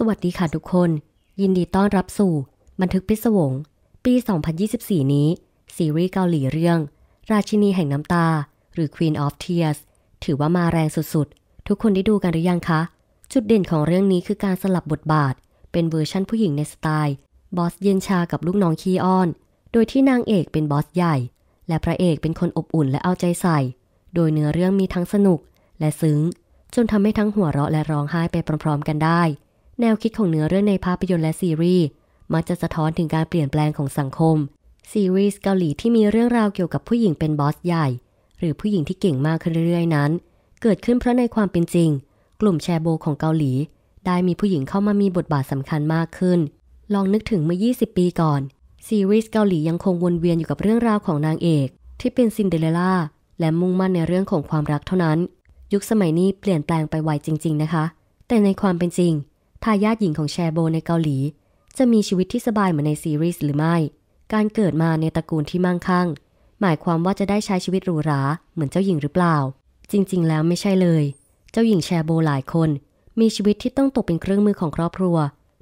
สวัสดีค่ะทุกคน ยินดีต้อนรับสู่ บันทึกพิศวง ปี 2024 นี้ ซีรีส์เกาหลีเรื่อง ราชินีแห่งน้ำตา หรือ Queen of Tears ถือว่ามาแรงสุดๆ ทุกคนได้ดูกันหรือยังคะ จุดเด่นของเรื่องนี้คือการสลับบทบาท เป็นเวอร์ชั่นผู้หญิงในสไตล์ บอสเย็นชากับลูกน้องคีออน โดยที่นางเอกเป็นบอสใหญ่ และพระเอกเป็นคนอบอุ่นและเอาใจใส่ โดยเนื้อเรื่องมีทั้งสนุกและซึ้งจนทำให้ทั้งหัวเราะและร้องไห้ไปพร้อมๆกันได้แนวคิดของเนื้อเรื่องในภาพยนตร์และซีรีส์มักจะสะท้อนถึงการเปลี่ยนแปลงของสังคม ซีรีส์เกาหลีที่มีเรื่องราวเกี่ยวกับผู้หญิงเป็นบอสใหญ่หรือผู้หญิงที่เก่งมากขึ้นเรื่อยๆ นั้น เกิดขึ้นเพราะในความเป็นจริง กลุ่มแชโบของเกาหลีได้มีผู้หญิงเข้ามามีบทบาทสำคัญมากขึ้น ลองนึกถึงเมื่อ 20 ปีก่อนซีรีส์เกาหลียังคงวนเวียนอยู่กับเรื่องราวของนางเอกที่เป็นซินเดอเรลล่าและมุ่งมั่นในเรื่องของความรักเท่านั้น ยุคสมัยนี้เปลี่ยนแปลงไปไวจริงๆนะคะ แต่ในความเป็นจริงทายาทหญิงของแชโบในเกาหลี จะมีชีวิตที่สบายเหมือนในซีรีส์หรือไม่ การเกิดมาในตระกูลที่มั่งคั่ง หมายความว่าจะได้ใช้ชีวิตหรูหรา เหมือนเจ้าหญิงหรือเปล่า จริงๆ แล้วไม่ใช่เลย เจ้าหญิงแชโบหลายคน มีชีวิตที่ต้องตกเป็นเครื่องมือของครอบครัว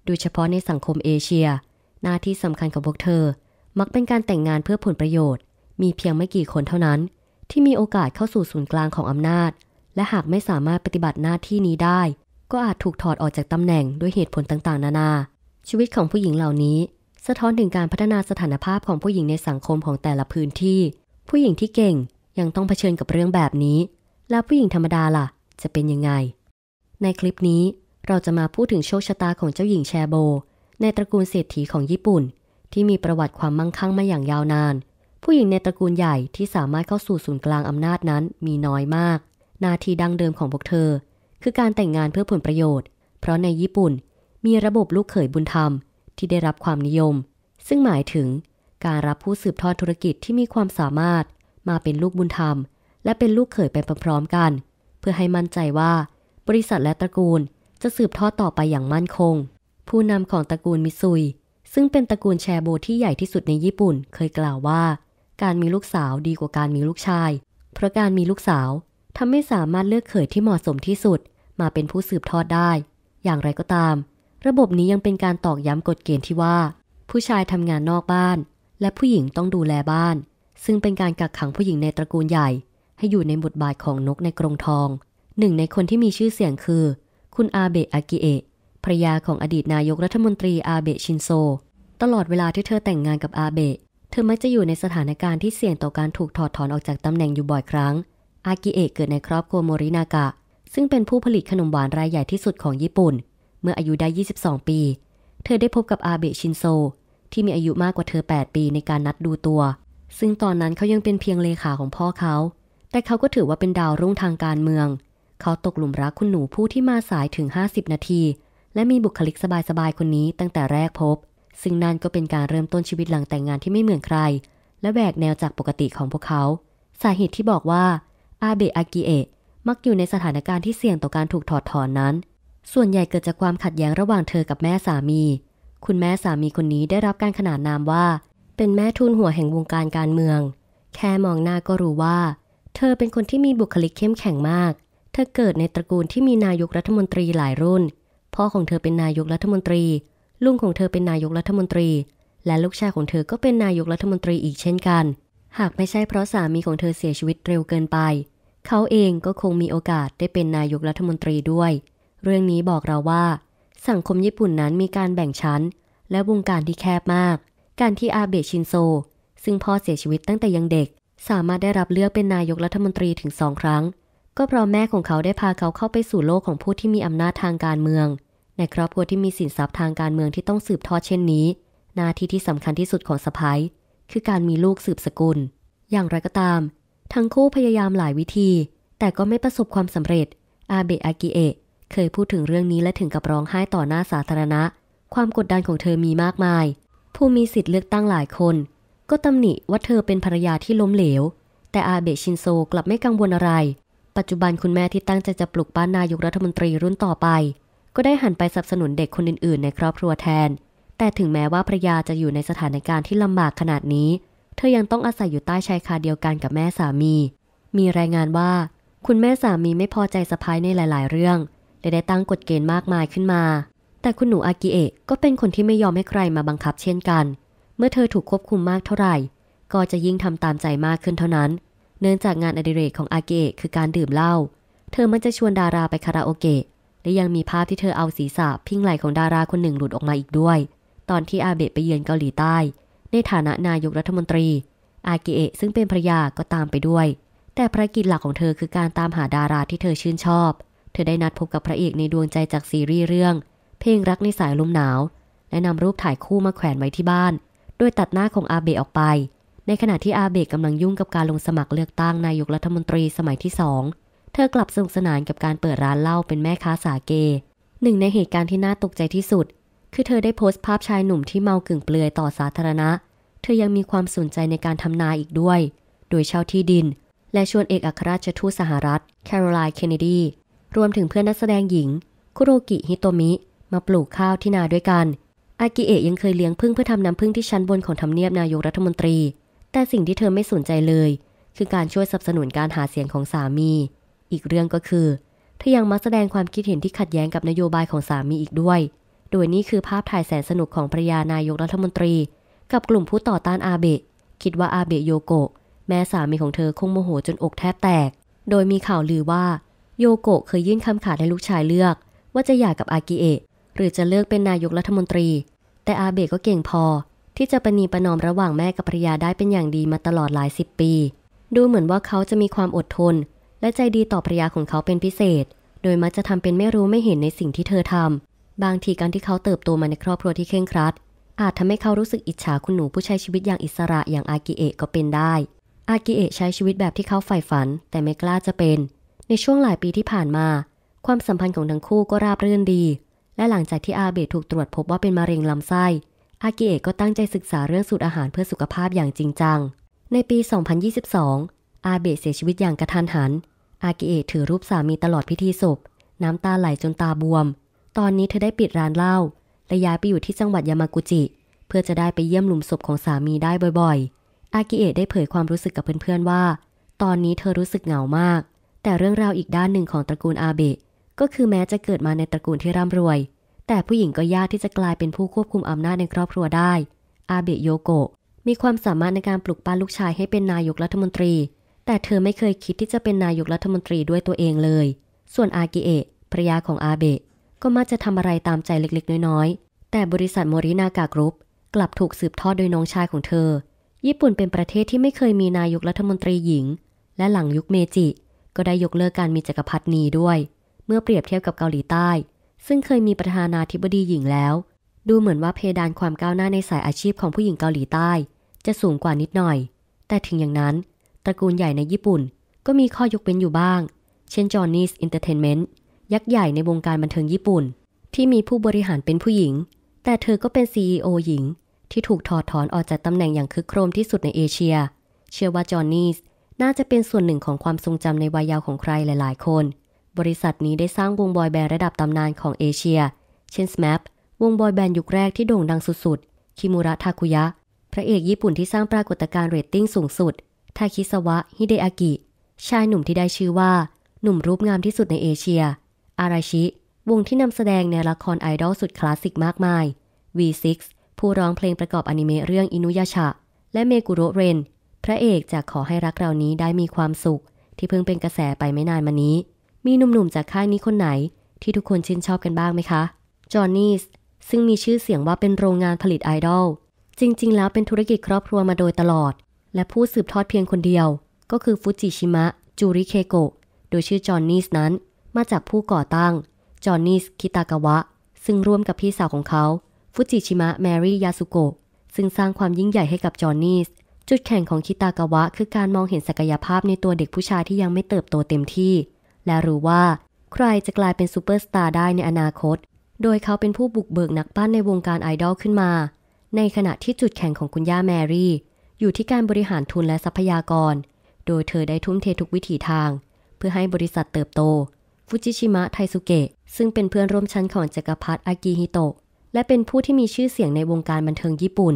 โดยเฉพาะในสังคมเอเชีย หน้าที่สำคัญของพวกเธอ มักเป็นการแต่งงานเพื่อผลประโยชน์ มีเพียงไม่กี่คนเท่านั้น ที่มีโอกาสเข้าสู่ศูนย์กลางของอำนาจ และหากไม่สามารถปฏิบัติหน้าที่นี้ได้ก็อาจถูกถอดออกจากตำแหน่งด้วยเหตุผลต่างๆ นานา ชีวิตของผู้หญิงเหล่านี้ สะท้อนถึงการพัฒนาสถานภาพของผู้หญิงในสังคมของแต่ละพื้นที่ ผู้หญิงที่เก่งยังต้องเผชิญกับเรื่องแบบนี้ แล้วผู้หญิงธรรมดาล่ะ จะเป็นยังไง ในคลิปนี้ เราจะมาพูดถึงโชคชะตาของเจ้าหญิงแชโบ ในตระกูลเศรษฐีของญี่ปุ่น ที่มีประวัติความมั่งคั่งมาอย่างยาวนาน ผู้หญิงในตระกูลใหญ่ที่สามารถเข้าสู่ศูนย์กลางอำนาจนั้น มีน้อยมากนาทีดังเดิมของพวกเธอคือการแต่งงานเพื่อผลประโยชน์ เพราะในญี่ปุ่นมีระบบลูกเขยบุญธรรมที่ได้รับความนิยม ซึ่งหมายถึง การรับผู้สืบทอดธุรกิจที่มีความสามารถ มาเป็นลูกบุญธรรม และเป็นลูกเขยไปพร้อมๆกัน เพื่อให้มั่นใจว่า บริษัทและตระกูลจะสืบทอดต่อไปอย่างมั่นคง ผู้นำของตระกูลมิซุย ซึ่งเป็นตระกูลแชโบที่ใหญ่ที่สุดในญี่ปุ่น เคยกล่าวว่า การมีลูกสาวดีกว่าการมีลูกชาย เพราะการมีลูกสาวทำให้สามารถเลือกเขยที่เหมาะสมที่สุด มาเป็นผู้สืบทอดได้ อย่างไรก็ตาม ระบบนี้ยังเป็นการตอกย้ำกฎเกณฑ์ที่ว่า ผู้ชายทำงานนอกบ้าน และผู้หญิงต้องดูแลบ้าน ซึ่งเป็นการกักขังผู้หญิงในตระกูลใหญ่ ให้อยู่ในบทบาทของนกในกรงทอง หนึ่งในคนที่มีชื่อเสียงคือ คุณอาเบะอากิเอะ ภรยาของอดีตนายกรัฐมนตรีอาเบะชินโซ ตลอดเวลาที่เธอแต่งงานกับอาเบะ เธอมักจะอยู่ในสถานการณ์ที่เสี่ยงต่อการถูกถอดถอนออกจากตำแหน่งอยู่บ่อยครั้งอากิเอะเกิดในครอบครัวโมรินากะซึ่งเป็นผู้ผลิตขนมหวานรายใหญ่ที่สุดของญี่ปุ่น เมื่ออายุได้ 22 ปี เธอได้พบกับอาเบะชินโซ ที่มีอายุมากกว่าเธอ 8 ปีในการนัดดูตัว ซึ่งตอนนั้นเขายังเป็นเพียงเลขาของพ่อเขา แต่เขาก็ถือว่าเป็นดาวรุ่งทางการเมือง เขาตกหลุมรักคุณหนูผู้ที่มาสายถึง 50 นาที และมีบุคลิกสบายๆคนนี้ ตั้งแต่แรกพบ ซึ่งนั่นก็เป็นการเริ่มต้นชีวิตหลังแต่งงานที่ไม่เหมือนใคร และแหวกแนวจากปกติของพวกเขา สาเหตุที่บอกว่าอาเบะอากิเอะมักอยู่ในสถานการณ์ที่เสี่ยงต่อการถูกถอดถอนนั้น ส่วนใหญ่เกิดจากความขัดแย้งระหว่างเธอกับแม่สามี คุณแม่สามีคนนี้ได้รับการขนานนามว่า เป็นแม่ทุนหัวแห่งวงการการเมือง แค่มองหน้าก็รู้ว่า เธอเป็นคนที่มีบุคลิกเข้มแข็งมาก เธอเกิดในตระกูลที่มีนายกรัฐมนตรีหลายรุ่น พ่อของเธอเป็นนายกรัฐมนตรี ลุงของเธอเป็นนายกรัฐมนตรี และลูกชายของเธอก็เป็นนายกรัฐมนตรีอีกเช่นกันเหากไม่ใช่เพราะสามีของเธอเสียชีวิตเร็วเกินไป เขาเองก็คงมีโอกาสได้เป็นนายกรัฐมนตรีด้วย เรื่องนี้บอกเราว่า สังคมญี่ปุ่นนั้นมีการแบ่งชั้น และวงการที่แคบมาก การที่อาเบะชินโซ ซึ่งพ่อเสียชีวิตตั้งแต่ยัง เด็ก สามารถได้รับเลือกเป็นนายกรัฐมนตรีถึงสองครั้ง ก็เพราะแม่ของเขาได้พาเขาเข้าไปสู่โลกของผู้ที่มีอำนาจทางการเมือง ในครอบครัวที่มีสินทรัพย์ทางการเมืองที่ต้องสืบทอดเช่นนี้หน้าที่ที่สำคัญที่สุดของสะพ้ายคือการมีลูกสืบสกุล อย่างไรก็ตาม ทั้งคู่พยายามหลายวิธี แต่ก็ไม่ประสบความสำเร็จ อาเบะ อากิเอะ เคยพูดถึงเรื่องนี้และถึงกับร้องไห้ต่อหน้าสาธารณะ ความกดดันของเธอมีมากมาย ผู้มีสิทธิ์เลือกตั้งหลายคน ก็ตำหนิว่าเธอเป็นภรรยาที่ล้มเหลว แต่อาเบะชินโซกลับไม่กังวลอะไร ปัจจุบันคุณแม่ที่ตั้งใจจะปลุกั้านนายกรัฐมนตรีรุ่นต่อไป ก็ได้หันไปสนับสนุนเด็กคนอื่นๆ ในครอบครัวแทนแต่ถึงแม้ว่าภรยาจะอยู่ในสถานการณ์ที่ลำบากขนาดนี้ เธอยังต้องอาศัยอยู่ใต้ชายคาเดียวกันกับแม่สามี มีรายงานว่าคุณแม่สามีไม่พอใจสะพ้ายในหลาย ๆ เรื่อง และได้ตั้งกฎเกณฑ์มากมายขึ้นมา แต่คุณหนูอากิเอะก็เป็นคนที่ไม่ยอมให้ใครมาบังคับเช่นกัน เมื่อเธอถูกควบคุมมากเท่าไหร่ ก็จะยิ่งทำตามใจมากขึ้นเท่านั้น เนื่องจากงานอดิเรกของอากิเอะคือการดื่มเหล้า เธอมันจะชวนดาราไปคาราโอเกะ และยังมีภาพที่เธอเอาศีรษะพิงไหล่ของดาราคนหนึ่งหลุดออกมาอีกด้วยตอนที่อาเบะไปเยือนเกาหลีใต้ ในฐานะนายกรัฐมนตรี อากิเอะซึ่งเป็นภรยาก็ตามไปด้วย แต่ภารกิจหลักของเธอคือการตามหาดาราที่เธอชื่นชอบ เธอได้นัดพบกับพระเอกในดวงใจจากซีรีส์เรื่องเพลงรักในสายลมหนาว และนำรูปถ่ายคู่มาแขวนไว้ที่บ้าน โดยตัดหน้าของอาเบะออกไป ในขณะที่อาเบะกำลังยุ่งกับการลงสมัครเลือกตั้งนายกรัฐมนตรีสมัยที่สองเธอกลับสนุกสนานกับการเปิดร้านเหล้าเป็นแม่ค้าสาเกหนึ่งในเหตุการณ์ที่น่าตกใจที่สุดคือเธอได้โพสต์ภาพชายหนุ่มที่เมากึ่งเปลือยต่อสาธารณะ เธอยังมีความสนใจในการทำนาอีกด้วย โดยเช่าที่ดิน และชวนเอกอัครราชทูตสหรัฐ แคโรไลน์เคนเนดี รวมถึงเพื่อนนักแสดงหญิง คุโรกิฮิโตมิ มาปลูกข้าวที่นาด้วยกัน อากิเอะยังเคยเลี้ยงพึ่งเพื่อทำน้ำพึ่งที่ชั้นบนของทำเนียบนายกรัฐมนตรี แต่สิ่งที่เธอไม่สนใจเลย คือการช่วยสนับสนุนการหาเสียงของสามี อีกเรื่องก็คือเธอยังมักแสดงความคิดเห็นที่ขัดแย้งกับนโยบายของสามีอีกด้วยดยนี่คือภาพถ่ายแสนสนุกของภรยานายกรัฐมนตรี กับกลุ่มผู้ต่อต้านอาเบะคิดว่าอาเบะโยโกะแม่สามีของเธอคงโมโหจนอกแทบแตก โดยมีข่าวลือว่า โยโกะเคยยื่นคำขาดให้ลูกชายเลือก ว่าจะหย่ากับอากิเอะหรือจะเลือกเป็นนายกรัฐมนตรี แต่อาเบะก็เก่งพอ ที่จะประนีประนอมระหว่างแม่กับภรรยาได้เป็นอย่างดีมาตลอดหลายสิบปี ดูเหมือนว่าเขาจะมีความอดทน และใจดีต่อภรรยาของเขาเป็นพิเศษ โดยมักจะทำเป็นไม่รู้ไม่เห็นในสิ่งที่เธอทำบางทีการที่เขาเติบโตมาในครอบครัวที่เคร่งครัด อาจทำให้เขารู้สึกอิจฉาคุณหนูผู้ใช้ชีวิตอย่างอิสระอย่างอากิเอะก็เป็นได้ อากิเอะใช้ชีวิตแบบที่เขาใฝ่ฝันแต่ไม่กล้าจะเป็น ในช่วงหลายปีที่ผ่านมา ความสัมพันธ์ของทั้งคู่ก็ราบรื่นดี และหลังจากที่อาเบะถูกตรวจพบว่าเป็นมะเร็งลำไส้ อากิเอะก็ตั้งใจศึกษาเรื่องสูตรอาหารเพื่อสุขภาพอย่างจริงจังในปี 2022 อาเบะเสียชีวิตอย่างกระทันหัน อากิเอะถือรูปสามีตลอดพิธีศพ น้ำตาไหลจนตาบวมตอนนี้เธอได้ปิดร้านเหล้าและย้ายไปอยู่ที่จังหวัดยามากุจิ เพื่อจะได้ไปเยี่ยมหลุมศพของสามีได้บ่อยๆ อากิเอะได้เผยความรู้สึกกับเพื่อนๆ ว่า ตอนนี้เธอรู้สึกเหงามาก แต่เรื่องราวอีกด้านหนึ่งของตระกูลอาเบะก็คือแม้จะเกิดมาในตระกูลที่ร่ำรวย แต่ผู้หญิงก็ยากที่จะกลายเป็นผู้ควบคุมอำนาจในครอบครัวได้ อาเบะโยโกะมีความสามารถในการปลุกปั้นลูกชายให้เป็นนายกรัฐมนตรี แต่เธอไม่เคยคิดที่จะเป็นนายกรัฐมนตรีด้วยตัวเองเลย ส่วนอากิเอะภรยาของอาเบะก็มักจะทำอะไรตามใจเล็กๆ น้อยๆ แต่บริษัทโมรินากากรุ๊ปกลับถูกสืบทอดโดยน้องชายของเธอ ญี่ปุ่นเป็นประเทศที่ไม่เคยมีนายกรัฐมนตรีหญิง และหลังยุคเมจิ ก็ได้ยกเลิกการมีจักรพรรดินีด้วย เมื่อเปรียบเทียบกับเกาหลีใต้ ซึ่งเคยมีประธานาธิบดีหญิงแล้ว ดูเหมือนว่าเพดานความก้าวหน้าในสายอาชีพของผู้หญิงเกาหลีใต้ จะสูงกว่านิดหน่อย แต่ถึงอย่างนั้น ตระกูลใหญ่ในญี่ปุ่นก็มีข้อยกเว้นอยู่บ้าง เช่นจอห์นนีสอินเตอร์เทนเมนต์ยักษ์ใหญ่ในวงการบันเทิงญี่ปุ่น ที่มีผู้บริหารเป็นผู้หญิง แต่เธอก็เป็น CEO หญิง ที่ถูกถอดถอนออกจากตำแหน่งอย่างคึกโครมที่สุดในเอเชีย เชื่อว่า จอห์นนี่น่าจะเป็นส่วนหนึ่งของความทรงจำในวัยยาวของใครหลายๆ คน บริษัทนี้ได้สร้างวงบอยแบนด์ระดับตำนานของเอเชีย เช่น SMAP วงบอยแบนด์ยุคแรกที่โด่งดังสุดๆ คิมูระทาคุยะ พระเอกญี่ปุ่นที่สร้างปรากฏการณ์เรตติ้งสูงสุด ทาคิสวะฮิเดอากิ ชายหนุ่มที่ได้ชื่อว่า หนุ่มรูปงามที่สุดในเอเชียอาราชิ วงที่นำแสดงในละครไอดอล สุดคลาสสิกมากมาย V6 ผู้ร้องเพลงประกอบอนิเมะเรื่องอินุยาชะและเมกุโรเรน พระเอกจากขอให้รักเรานี้ได้มีความสุข ที่เพิ่งเป็นกระแสไปไม่นานมานี้ มีหนุ่มๆจากค่ายนี้คนไหนที่ทุกคนชื่นชอบกันบ้างไหมคะจอห์นนี่ซึ่งมีชื่อเสียงว่าเป็นโรงงานผลิตไอดอล จริงๆแล้วเป็นธุรกิจครอบครัวมาโดยตลอด และผู้สืบทอดเพียงคนเดียว ก็คือฟูจิชิมะ จูริเคโกะ โดยชื่อจอห์นนี่นั้นมาจากผู้ก่อตั้ง จอห์นนีสคิตากาวะ ซึ่งร่วมกับพี่สาวของเขาฟุจิชิมะ แมรี่ ยาสุโกะ ซึ่งสร้างความยิ่งใหญ่ให้กับจอห์นนีส จุดแข่งของคิตากาวะ คือการมองเห็นศักยภาพในตัวเด็กผู้ชายที่ยังไม่เติบโตเต็มที่ และรู้ว่า ใครจะกลายเป็นซูเปอร์สตาร์ได้ในอนาคต โดยเขาเป็นผู้บุกเบิกนักปั้นในวงการไอดอลขึ้นมา ในขณะที่จุดแข่งของคุณย่าแมรี่อยู่ที่การบริหารทุนและทรัพยากร โดยเธอได้ทุ่มเททุกวิถีทาง เพื่อให้บริษัทเติบโตฟูจิชิมะไทสุเกะซึ่งเป็นเพื่อนร่วมชั้นของจักรพรรดิอากิฮิโตะและเป็นผู้ที่มีชื่อเสียงในวงการบันเทิงญี่ปุ่น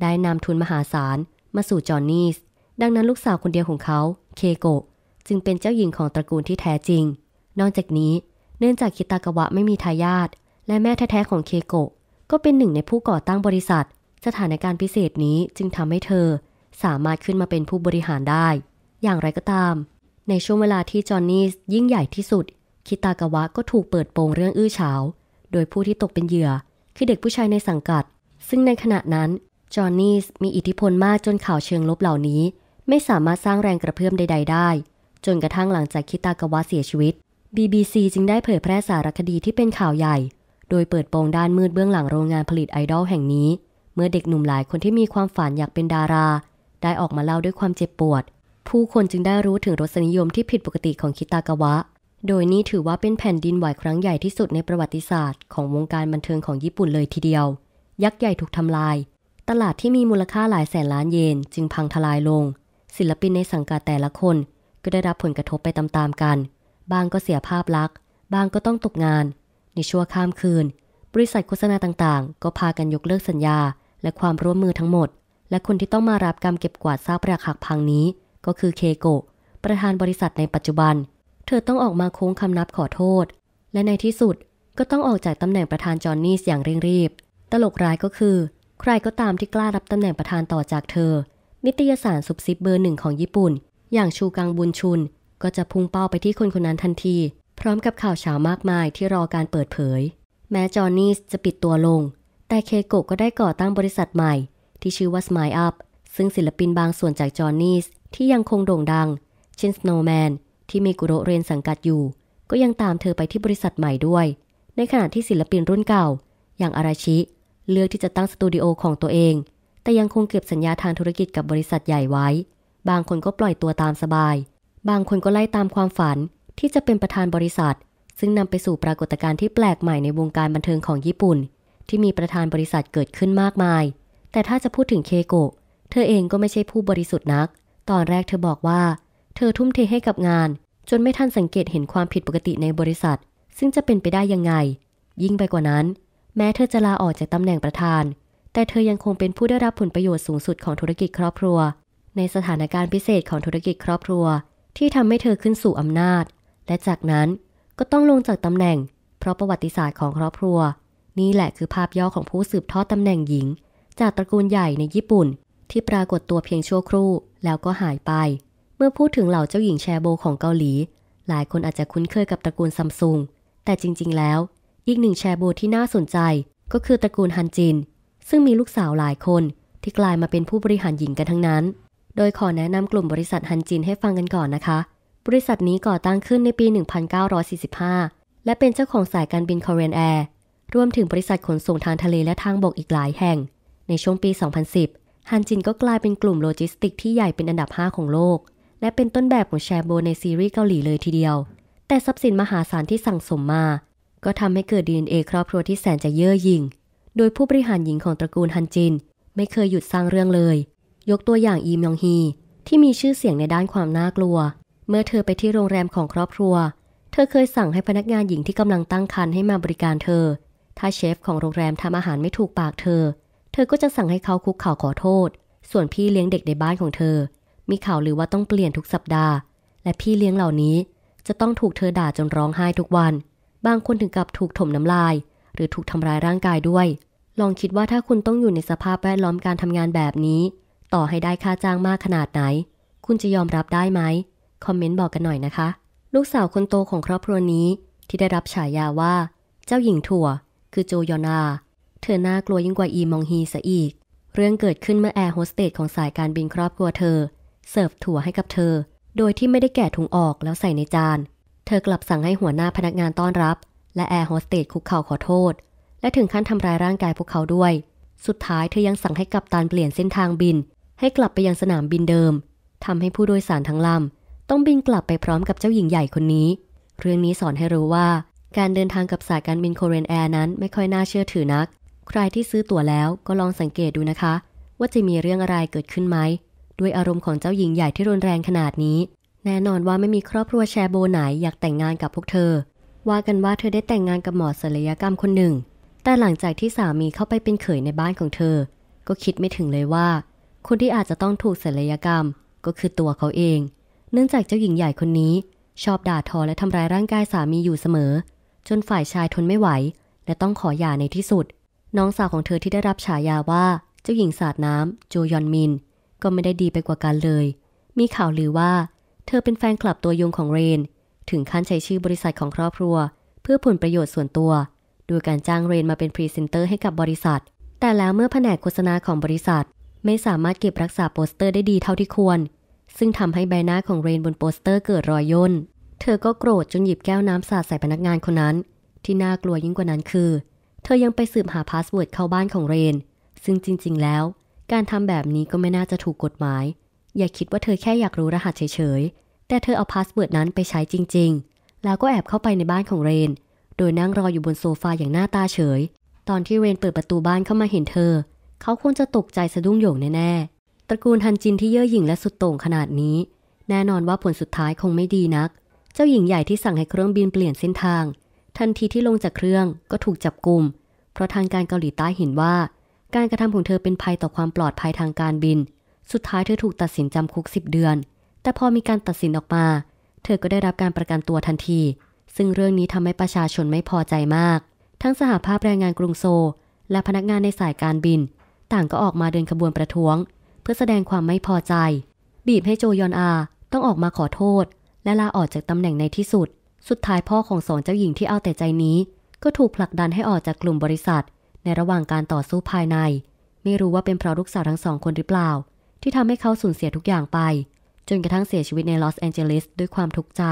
ได้นำทุนมหาศาลมาสู่จอห์นนีสดังนั้นลูกสาวคนเดียวของเขาเคโกะจึงเป็นเจ้าหญิงของตระกูลที่แท้จริง นอกจากนี้ เนื่องจากคิตากะวะไม่มีทายาทและแม่แท้ๆของเคโกะก็เป็นหนึ่งในผู้ก่อตั้งบริษัท สถานการณ์พิเศษนี้จึงทำให้เธอ สามารถขึ้นมาเป็นผู้บริหารได้ อย่างไรก็ตาม ในช่วงเวลาที่จอห์นนี่ยิ่งใหญ่ที่สุดคิตากาวะก็ถูกเปิดโปงเรื่องอื้อฉาวโดยผู้ที่ตกเป็นเหยื่อ คือเด็กผู้ชายในสังกัด ซึ่งในขณะนั้น จอห์นนี่มีอิทธิพลมากจนข่าวเชิงลบเหล่านี้ ไม่สามารถสร้างแรงกระเพื่อมใด ๆ ได้ จนกระทั่งหลังจากคิตากาวะเสียชีวิต BBC จึงได้เผยแพร่สารคดีที่เป็นข่าวใหญ่ โดยเปิดโปงด้านมืดเบื้องหลังโรงงานผลิตไอดอลแห่งนี้ เมื่อเด็กหนุ่มหลายคนที่มีความฝันอยากเป็นดารา ได้ออกมาเล่าด้วยความเจ็บปวด ผู้คนจึงได้รู้ถึงรสนิยมที่ผิดปกติของคิตากาวะโดยนี่ถือว่าเป็นแผ่นดินไหวครั้งใหญ่ที่สุดในประวัติศาสตร์ของวงการบันเทิงของญี่ปุ่นเลยทีเดียว ยักษ์ใหญ่ถูกทำลาย ตลาดที่มีมูลค่าหลายแสนล้านเยนจึงพังทลายลง ศิลปินในสังกัดแต่ละคน ก็ได้รับผลกระทบไปตามๆกัน บางก็เสียภาพลักษณ์ บางก็ต้องตกงาน ในชั่วข้ามคืน บริษัทโฆษณาต่างๆ ก็พากันยกเลิกสัญญา และความร่วมมือทั้งหมด และคนที่ต้องมารับกรรมเก็บกวาดซากปรักหักพังนี้ ก็คือเคโกะ ประธานบริษัทในปัจจุบันเธอต้องออกมาโค้งคำนับขอโทษ และในที่สุดก็ต้องออกจากตำแหน่งประธานจอห์นนี่อย่างเร่งรีบ ตลกร้ายก็คือ ใครก็ตามที่กล้ารับตำแหน่งประธานต่อจากเธอ นิตยสารซุบซิบเบอร์หนึ่งของญี่ปุ่น อย่างชูกังบุญชุน ก็จะพุ่งเป้าไปที่คนคนนั้นทันที พร้อมกับข่าวเช้ามากมายที่รอการเปิดเผย แม้จอห์นนี่จะปิดตัวลง แต่เคโกะก็ได้ก่อตั้งบริษัทใหม่ ที่ชื่อว่า Smile Up ซึ่งศิลปินบางส่วนจากจอห์นนี่ที่ยังคงโด่งดังเช่น Snowman ที่มีกุโรเรนสังกัดอยู่ ก็ยังตามเธอไปที่บริษัทใหม่ด้วย ในขณะที่ศิลปินรุ่นเก่า อย่างอาราชิ เลือกที่จะตั้งสตูดิโอของตัวเองแต่ยังคงเก็บสัญญาทางธุรกิจกับบริษัทใหญ่ไว้ บางคนก็ปล่อยตัวตามสบาย บางคนก็ไล่ตามความฝัน ที่จะเป็นประธานบริษัท ซึ่งนำไปสู่ปรากฏการณ์ที่แปลกใหม่ในวงการบันเทิงของญี่ปุ่น ที่มีประธานบริษัทเกิดขึ้นมากมาย แต่ถ้าจะพูดถึงเคโกะเธอเองก็ไม่ใช่ผู้บริสุทธิ์นัก ตอนแรกเธอบอกว่าเธอทุ่มเทให้กับงานจนไม่ทันสังเกตเห็นความผิดปกติในบริษัท ซึ่งจะเป็นไปได้ยังไง ยิ่งไปกว่านั้น แม้เธอจะลาออกจากตำแหน่งประธาน แต่เธอยังคงเป็นผู้ได้รับผลประโยชน์สูงสุด ของธุรกิจครอบครัว ในสถานการณ์พิเศษของธุรกิจครอบครัว ที่ทำให้เธอขึ้นสู่อำนาจ และจากนั้นก็ต้องลงจากตำแหน่ง เพราะประวัติศาสตร์ของครอบครัว นี่แหละคือภาพย่อของผู้สืบทอดตำแหน่งหญิง จากตระกูลใหญ่ในญี่ปุ่น ที่ปรากฏตัวเพียงชั่วครู่แล้วก็หายไปมื่อพูดถึงเหล่าเจ้าหญิงแชโบของเกาหลี หลายคนอาจจะคุ้นเคยกับตระกูลซัมซุงแต่จริงๆแล้ว อีกหนึ่งแชโบที่น่าสนใจก็คือตระกูลฮันจิน ซึ่งมีลูกสาวหลายคนที่กลายมาเป็นผู้บริหารหญิงกันทั้งนั้น โดยขอแนะนำกลุ่มบริษัทฮันจินให้ฟังกันก่อนนะคะ บริษัทนี้ก่อตั้งขึ้นในปี 1945 และเป็นเจ้าของสายการบินคอเรียนแอร์รวมถึงบริษัทขนส่งทางทะเลและทางบกอีกหลายแห่ง ในช่วงปี 2010 ฮันจินก็กลายเป็นกลุ่มโลจิสติกที่ใหญ่เป็นอันดับ 5 ของโลกและเป็นต้นแบบของแชโบในซีรีส์เกาหลีเลยทีเดียว แต่ทรัพย์สินมหาศาลที่สั่งสมมา ก็ทำให้เกิด DNA ครอบครัวที่แสนจะเย่อหยิ่ง โดยผู้บริหารหญิงของตระกูลฮันจิน ไม่เคยหยุดสร้างเรื่องเลย ยกตัวอย่างอีมยองฮี ที่มีชื่อเสียงในด้านความน่ากลัว เมื่อเธอไปที่โรงแรมของครอบครัว เธอเคยสั่งให้พนักงานหญิงที่กำลังตั้งครรภ์ให้มาบริการเธอ ถ้าเชฟของโรงแรมทำอาหารไม่ถูกปากเธอ เธอก็จะสั่งให้เขาคุกเข่าขอโทษ ส่วนพี่เลี้ยงเด็กในบ้านของเธอมีข่าวหรือว่าต้องเปลี่ยนทุกสัปดาห์และพี่เลี้ยงเหล่านี้ จะต้องถูกเธอด่าจนร้องไห้ทุกวัน บางคนถึงกับถูกถมน้ำลาย หรือถูกทำร้ายร่างกายด้วย ลองคิดว่าถ้าคุณต้องอยู่ในสภาพแวดล้อมการทำงานแบบนี้ ต่อให้ได้ค่าจ้างมากขนาดไหน คุณจะยอมรับได้ไหมคอมเมนต์บอกกันหน่อยนะคะ ลูกสาวคนโตของครอบครัวนี้ที่ได้รับฉายาว่า เจ้าหญิงถั่วคือโจยอนา เธอน่ากลัวยิ่งกว่าอีมองฮีซะอีก เรื่องเกิดขึ้นเมื่อแอร์โฮสเตสของสายการบินครอบครัวเธอเสิร์ฟถั่วให้กับเธอ โดยที่ไม่ได้แกะถุงออกแล้วใส่ในจาน เธอกลับสั่งให้หัวหน้าพนักงานต้อนรับและแอร์โฮสเตสคุกเข่าขอโทษ และถึงขั้นทำร้ายร่างกายพวกเขาด้วย สุดท้ายเธอยังสั่งให้กัปตันเปลี่ยนเส้นทางบิน ให้กลับไปยังสนามบินเดิม ทำให้ผู้โดยสารทั้งลำต้องบินกลับไปพร้อมกับเจ้าหญิงใหญ่คนนี้ เรื่องนี้สอนให้รู้ว่า การเดินทางกับสายการบินโคเรนแอร์นั้นไม่ค่อยน่าเชื่อถือนัก ใครที่ซื้อตั๋วแล้วก็ลองสังเกตดูนะคะ ว่าจะมีเรื่องอะไรเกิดขึ้นไหมด้วยอารมณ์ของเจ้าหญิงใหญ่ที่รุนแรงขนาดนี้ แน่นอนว่าไม่มีครอบครัวแชโบไหนอยากแต่งงานกับพวกเธอ ว่ากันว่าเธอได้แต่งงานกับหมอศัลยกรรมคนหนึ่ง แต่หลังจากที่สามีเข้าไปเป็นเขยในบ้านของเธอ ก็คิดไม่ถึงเลยว่า คนที่อาจจะต้องถูกศัลยกรรมก็คือตัวเขาเอง เนื่องจากเจ้าหญิงใหญ่คนนี้ ชอบด่าทอและทำร้ายร่างกายสามีอยู่เสมอ จนฝ่ายชายทนไม่ไหว และต้องขอหย่าในที่สุด น้องสาวของเธอที่ได้รับฉายาว่าเจ้าหญิงสาดน้ำโจยอนมินก็ไม่ได้ดีไปกว่ากันเลย มีข่าวลือว่าเธอเป็นแฟนคลับตัวยงของเรน ถึงขั้นใช้ชื่อบริษัทของครอบครัว เพื่อผลประโยชน์ส่วนตัว โดยการจ้างเรนมาเป็นพรีเซนเตอร์ให้กับบริษัท แต่แล้วเมื่อแผนกโฆษณาของบริษัท ไม่สามารถเก็บรักษาโปสเตอร์ได้ดีเท่าที่ควร ซึ่งทำให้ใบหน้าของเรนบนโปสเตอร์เกิดรอยย่น เธอก็โกรธจนหยิบแก้วน้ำสาดใส่พนักงานคนนั้น ที่น่ากลัวยิ่งกว่านั้นคือ เธอยังไปสืบหาพาสเวิร์ดเข้าบ้านของเรน ซึ่งจริง ๆ แล้วการทำแบบนี้ก็ไม่น่าจะถูกกฎหมาย อย่าคิดว่าเธอแค่อยากรู้รหัสเฉยๆ แต่เธอเอาพาสเวิร์ดนั้นไปใช้จริงๆ แล้วก็แอบเข้าไปในบ้านของเรน โดยนั่งรออยู่บนโซฟาอย่างหน้าตาเฉย ตอนที่เรนเปิดประตูบ้านเข้ามาเห็นเธอ เขาคงจะตกใจสะดุ้งโยงแน่ๆ ตระกูลฮันจินที่เย่อหยิ่งและสุดโต่งขนาดนี้ แน่นอนว่าผลสุดท้ายคงไม่ดีนัก เจ้าหญิงใหญ่ที่สั่งให้เครื่องบินเปลี่ยนเส้นทาง ทันทีที่ลงจากเครื่องก็ถูกจับกลุ่ม เพราะทางการเกาหลีใต้เห็นว่าการกระทำของเธอเป็นภัยต่อความปลอดภัยทางการบิน สุดท้ายเธอถูกตัดสินจำคุก 10 เดือน แต่พอมีการตัดสินออกมา เธอก็ได้รับการประกันตัวทันที ซึ่งเรื่องนี้ทำให้ประชาชนไม่พอใจมาก ทั้งสหภาพแรงงานกรุงโซ และพนักงานในสายการบิน ต่างก็ออกมาเดินขบวนประท้วง เพื่อแสดงความไม่พอใจ บีบให้โจยอนอา ต้องออกมาขอโทษ และลาออกจากตำแหน่งในที่สุด สุดท้ายพ่อของสองเจ้าหญิงที่เอาแต่ใจนี้ ก็ถูกผลักดันให้ออกจากกลุ่มบริษัทในระหว่างการต่อสู้ภายใน ไม่รู้ว่าเป็นเพราะลูกสาวทั้งสองคนหรือเปล่า ที่ทำให้เขาสูญเสียทุกอย่างไป จนกระทั่งเสียชีวิตในลอสแอนเจลิสด้วยความทุกข์ใจ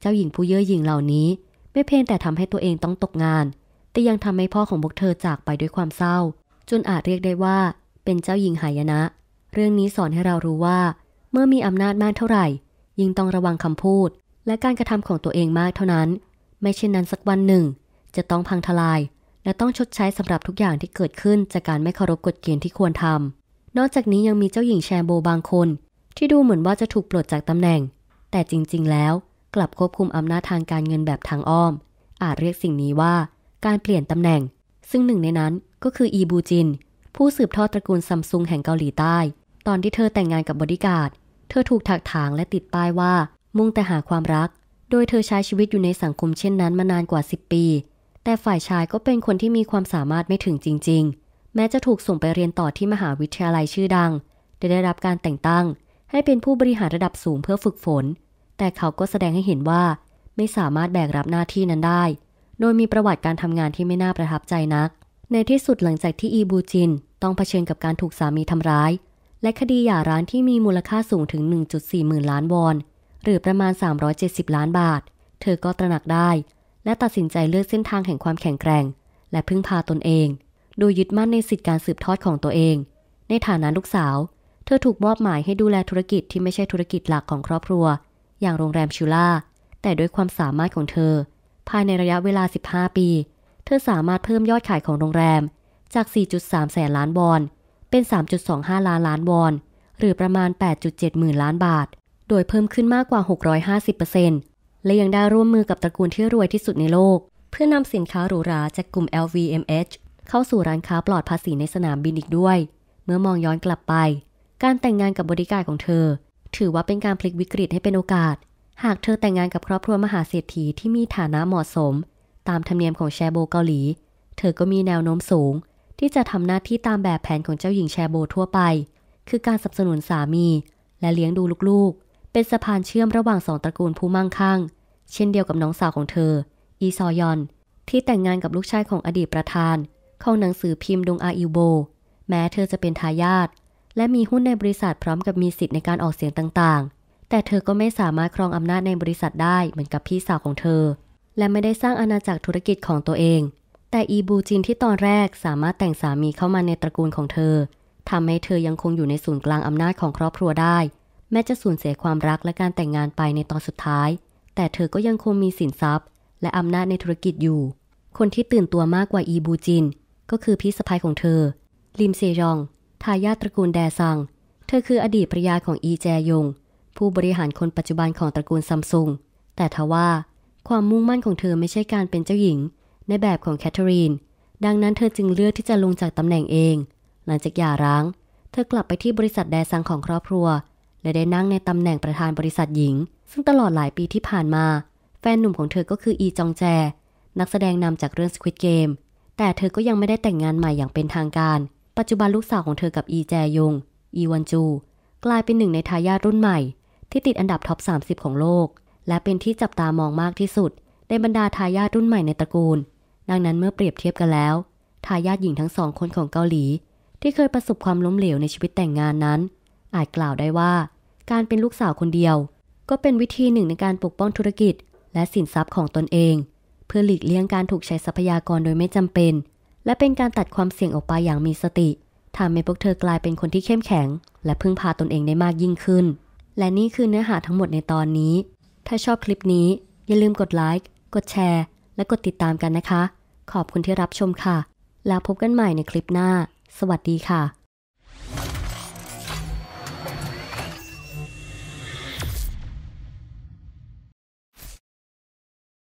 เจ้าหญิงผู้เย่อหยิ่งเหล่านี้ ไม่เพียงแต่ทำให้ตัวเองต้องตกงาน แต่ยังทำให้พ่อของพวกเธอจากไปด้วยความเศร้าจนอาจเรียกได้ว่าเป็นเจ้าหญิงหายนะเรื่องนี้สอนให้เรารู้ว่า เมื่อมีอำนาจมากเท่าไหร่ ยิ่งต้องระวังคำพูดและการกระทำของตัวเองมากเท่านั้น ไม่เช่นนั้นสักวันหนึ่ง จะต้องพังทลายและต้องชดใช้สำหรับทุกอย่างที่เกิดขึ้นจากการไม่เคารพกฎเกณฑ์ที่ควรทำ นอกจากนี้ยังมีเจ้าหญิงแชโบบางคน ที่ดูเหมือนว่าจะถูกปลดจากตำแหน่ง แต่จริงๆ แล้วกลับควบคุมอำนาจทางการเงินแบบทางอ้อม อาจเรียกสิ่งนี้ว่า การเปลี่ยนตำแหน่ง ซึ่งหนึ่งในนั้นก็คืออีบูจิน ผู้สืบทอดตระกูลซัมซุงแห่งเกาหลีใต้ ตอนที่เธอแต่งงานกับบอดี้การ์ดเธอถูกถักถางและติดป้ายว่า มุ่งแต่หาความรัก โดยเธอใช้ชีวิตอยู่ในสังคมเช่นนั้นมานานกว่า 10 ปีแต่ฝ่ายชายก็เป็นคนที่มีความสามารถไม่ถึงจริง ๆ แม้จะถูกส่งไปเรียนต่อที่มหาวิทยาลัยชื่อดัง ได้ได้รับการแต่งตั้ง ให้เป็นผู้บริหารระดับสูงเพื่อฝึกฝน แต่เขาก็แสดงให้เห็นว่า ไม่สามารถแบกรับหน้าที่นั้นได้ โดยมีประวัติการทำงานที่ไม่น่าประทับใจนัก ในที่สุดหลังจากที่อีบูจินต้องเผชิญกับการถูกสามีทำร้าย และคดีหย่าร้างที่มีมูลค่าสูงถึง 1.4หมื่นล้านวอน หรือประมาณ 370 ล้านบาท เธอก็ตระหนักได้และตัดสินใจเลือกเส้นทางแห่งความแข็งแกร่ง และพึ่งพาตนเองโดยยึดมั่นในสิทธิการสืบทอดของตัวเอง ในฐานะลูกสาวเธอถูกมอบหมายให้ดูแลธุรกิจที่ไม่ใช่ธุรกิจหลักของครอบครัว อย่างโรงแรมชูล่าแต่ด้วยความสามารถของเธอ ภายในระยะเวลา 15 ปี เธอสามารถเพิ่มยอดขายของโรงแรมจาก 4.3 แสนล้านวอนเป็น 3.25 ล้านล้านวอนหรือประมาณ 8.7 หมื่นล้านบาทโดยเพิ่มขึ้นมากกว่า 650%เและยังได้ร่วมมือกับตระกูลที่รวยที่สุดในโลก เพื่อนำสินค้าหรูหราจากกลุ่ม LVMH เข้าสู่ร้านค้าปลอดภาษีในสนามบินอีกด้วย เมื่อมองย้อนกลับไป การแต่งงานกับบริการของเธอ ถือว่าเป็นการพลิกวิกฤตให้เป็นโอกาส หากเธอแต่งงานกับครอบครัวมหาเศรษฐีที่มีฐานะเหมาะสม ตามธรรมเนียมของแชโบเกาหลีเธอก็มีแนวโน้มสูง ที่จะทำหน้าที่ตามแบบแผนของเจ้าหญิงแชโบทั่วไปคือการสนับสนุนสามีและเลี้ยงดูลูกเป็นสะพานเชื่อมระหว่างสองตระกูลผู้มั่งคั่ง เช่นเดียวกับน้องสาวของเธอ อีซอยอน ที่แต่งงานกับลูกชายของอดีตประธาน ของหนังสือพิมพ์ดงอาอิวโบ แม้เธอจะเป็นทายาทและมีหุ้นในบริษัทพร้อมกับมีสิทธิ์ในการออกเสียงต่างๆ แต่เธอก็ไม่สามารถครองอำนาจในบริษัทได้เหมือนกับพี่สาวของเธอ และไม่ได้สร้างอาณาจักรธุรกิจของตัวเอง แต่อีบูจินที่ตอนแรกสามารถแต่งสามีเข้ามาในตระกูลของเธอทำให้เธอยังคงอยู่ในศูนย์กลางอำนาจของครอบครัวได้แม้จะสูญเสียความรักและการแต่งงานไปในตอนสุดท้าย แต่เธอก็ยังคงมีสินทรัพย์และอำนาจในธุรกิจอยู่ คนที่ตื่นตัวมากกว่าอีบูจิน ก็คือพี่สะพ้ายของเธอลิมเซยอง ทายาทตระกูลแดซัง เธอคืออดีตภรรยาของอีแจยง ผู้บริหารคนปัจจุบันของตระกูลซัมซุง แต่ทว่า ความมุ่งมั่นของเธอไม่ใช่การเป็นเจ้าหญิงในแบบของแคทเธอรีน ดังนั้นเธอจึงเลือกที่จะลงจากตำแหน่งเอง หลังจากหย่าร้าง เธอกลับไปที่บริษัทแดซังของครอบครัวและได้นั่งในตำแหน่งประธานบริษัทหญิง ซึ่งตลอดหลายปีที่ผ่านมา แฟนหนุ่มของเธอก็คืออีจองแจ นักแสดงนำจากเรื่อง Squid Game แต่เธอก็ยังไม่ได้แต่งงานใหม่อย่างเป็นทางการ ปัจจุบันลูกสาวของเธอกับอีแจยงอีวันจู กลายเป็นหนึ่งในทายาทรุ่นใหม่ ที่ติดอันดับท็อป 30 ของโลก และเป็นที่จับตามองมากที่สุดในบรรดาทายาทรุ่นใหม่ในตระกูล ดังนั้นเมื่อเปรียบเทียบกันแล้วทายาทหญิงทั้งสองคนของเกาหลีที่เคยประสบความล้มเหลวในชีวิตแต่งงานนั้นอาจกล่าวได้ว่า การเป็นลูกสาวคนเดียว ก็เป็นวิธีหนึ่งในการปกป้องธุรกิจ และสินทรัพย์ของตนเอง เพื่อหลีกเลี่ยงการถูกใช้ทรัพยากรโดยไม่จำเป็น และเป็นการตัดความเสี่ยงออกไปอย่างมีสติทำให้พวกเธอกลายเป็นคนที่เข้มแข็ง และพึ่งพาตนเองได้มากยิ่งขึ้น และนี่คือเนื้อหาทั้งหมดในตอนนี้ ถ้าชอบคลิปนี้อย่าลืมกดไลค์กดแชร์และกดติดตามกันนะคะ ขอบคุณที่รับชมค่ะแล้วพบกันใหม่ในคลิปหน้า สวัสดีค่ะ